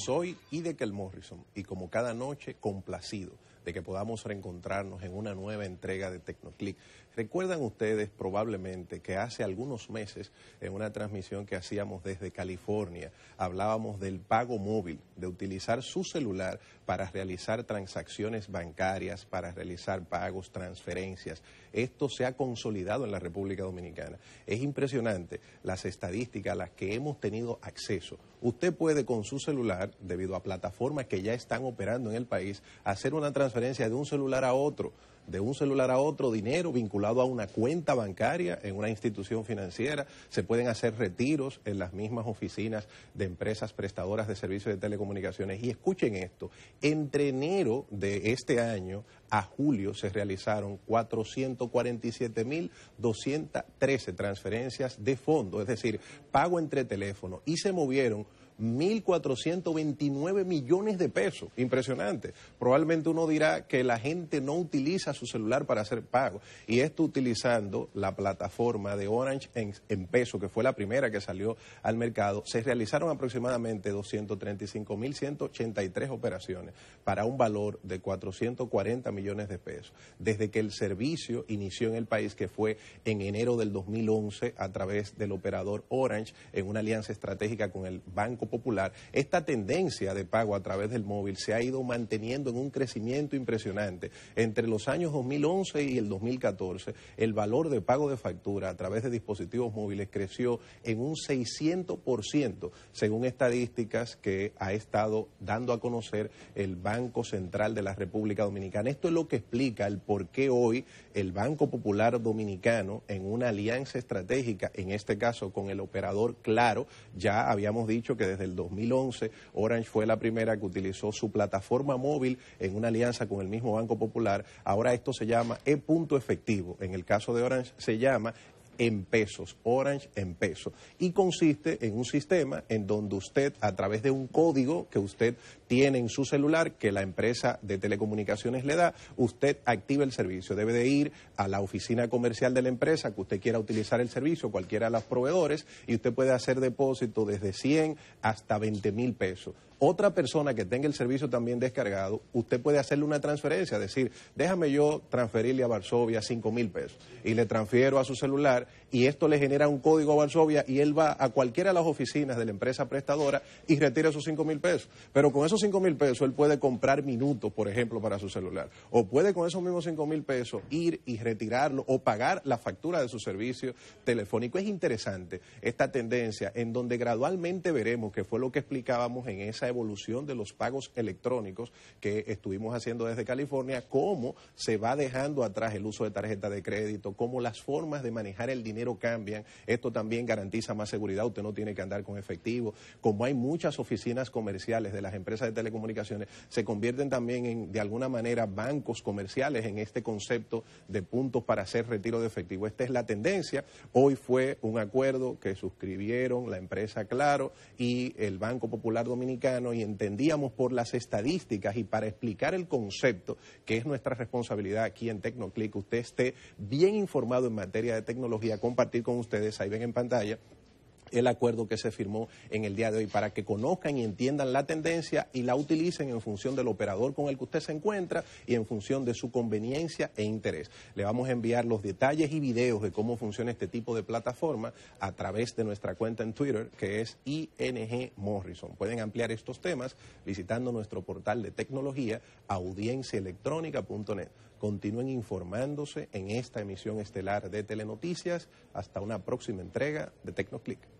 Soy Idekel Morrison y como cada noche, complacido de que podamos reencontrarnos en una nueva entrega de Tecnoclick. Recuerdan ustedes probablemente que hace algunos meses, en una transmisión que hacíamos desde California, hablábamos del pago móvil, de utilizar su celular para realizar transacciones bancarias, para realizar pagos, transferencias. Esto se ha consolidado en la República Dominicana. Es impresionante las estadísticas a las que hemos tenido acceso. Usted puede con su celular, debido a plataformas que ya están operando en el país, hacer una transferencia de un celular a otro, de un celular a otro, dinero vinculado a una cuenta bancaria en una institución financiera, se pueden hacer retiros en las mismas oficinas de empresas prestadoras de servicios de telecomunicaciones. Y escuchen esto, entre enero de este año a julio se realizaron 447.213 transferencias de fondo, es decir, pago entre teléfono, y se movieron 1.429 millones de pesos. Impresionante. Probablemente uno dirá que la gente no utiliza su celular para hacer pago. Y esto utilizando la plataforma de Orange en, en peso, que fue la primera que salió al mercado, se realizaron aproximadamente 235.183 operaciones para un valor de 440 millones de pesos. Desde que el servicio inició en el país, que fue en enero del 2011, a través del operador Orange, en una alianza estratégica con el Banco popular, esta tendencia de pago a través del móvil se ha ido manteniendo en un crecimiento impresionante. Entre los años 2011 y el 2014, el valor de pago de factura a través de dispositivos móviles creció en un 600%, según estadísticas que ha estado dando a conocer el Banco Central de la República Dominicana. Esto es lo que explica el por qué hoy el Banco Popular Dominicano, en una alianza estratégica, en este caso con el operador Claro, ya habíamos dicho que desde desde el 2011. Orange fue la primera que utilizó su plataforma móvil en una alianza con el mismo Banco Popular. Ahora esto se llama e punto efectivo. En el caso de Orange se llama en pesos, Orange en pesos. Y consiste en un sistema en donde usted, a través de un código que usted tiene en su celular, que la empresa de telecomunicaciones le da, usted activa el servicio. Debe de ir a la oficina comercial de la empresa que usted quiera utilizar el servicio, cualquiera de los proveedores, y usted puede hacer depósito desde 100 hasta 20 mil pesos otra persona que tenga el servicio también descargado, usted puede hacerle una transferencia, decir, déjame yo transferirle a Varsovia cinco mil pesos y le transfiero a su celular y esto le genera un código a Varsovia y él va a cualquiera de las oficinas de la empresa prestadora y retira esos 5 mil pesos. Pero con esos 5 mil pesos él puede comprar minutos, por ejemplo, para su celular. O puede con esos mismos 5 mil pesos ir y retirarlo o pagar la factura de su servicio telefónico. Es interesante esta tendencia en donde gradualmente veremos que fue lo que explicábamos en esa evolución de los pagos electrónicos que estuvimos haciendo desde California, cómo se va dejando atrás el uso de tarjeta de crédito, cómo las formas de manejar el el dinero cambian. Esto también garantiza más seguridad, usted no tiene que andar con efectivo. Como hay muchas oficinas comerciales de las empresas de telecomunicaciones, se convierten también en, de alguna manera, bancos comerciales en este concepto de puntos para hacer retiro de efectivo. Esta es la tendencia. Hoy fue un acuerdo que suscribieron la empresa Claro y el Banco Popular Dominicano y entendíamos por las estadísticas y para explicar el concepto que es nuestra responsabilidad aquí en Tecnoclick, usted esté bien informado en materia de tecnología a compartir con ustedes, ahí ven en pantalla, el acuerdo que se firmó en el día de hoy para que conozcan y entiendan la tendencia y la utilicen en función del operador con el que usted se encuentra y en función de su conveniencia e interés. Le vamos a enviar los detalles y videos de cómo funciona este tipo de plataforma a través de nuestra cuenta en Twitter que es ING Morrison. Pueden ampliar estos temas visitando nuestro portal de tecnología audienciaelectrónica.net. Continúen informándose en esta emisión estelar de Telenoticias. Hasta una próxima entrega de TecnoClick.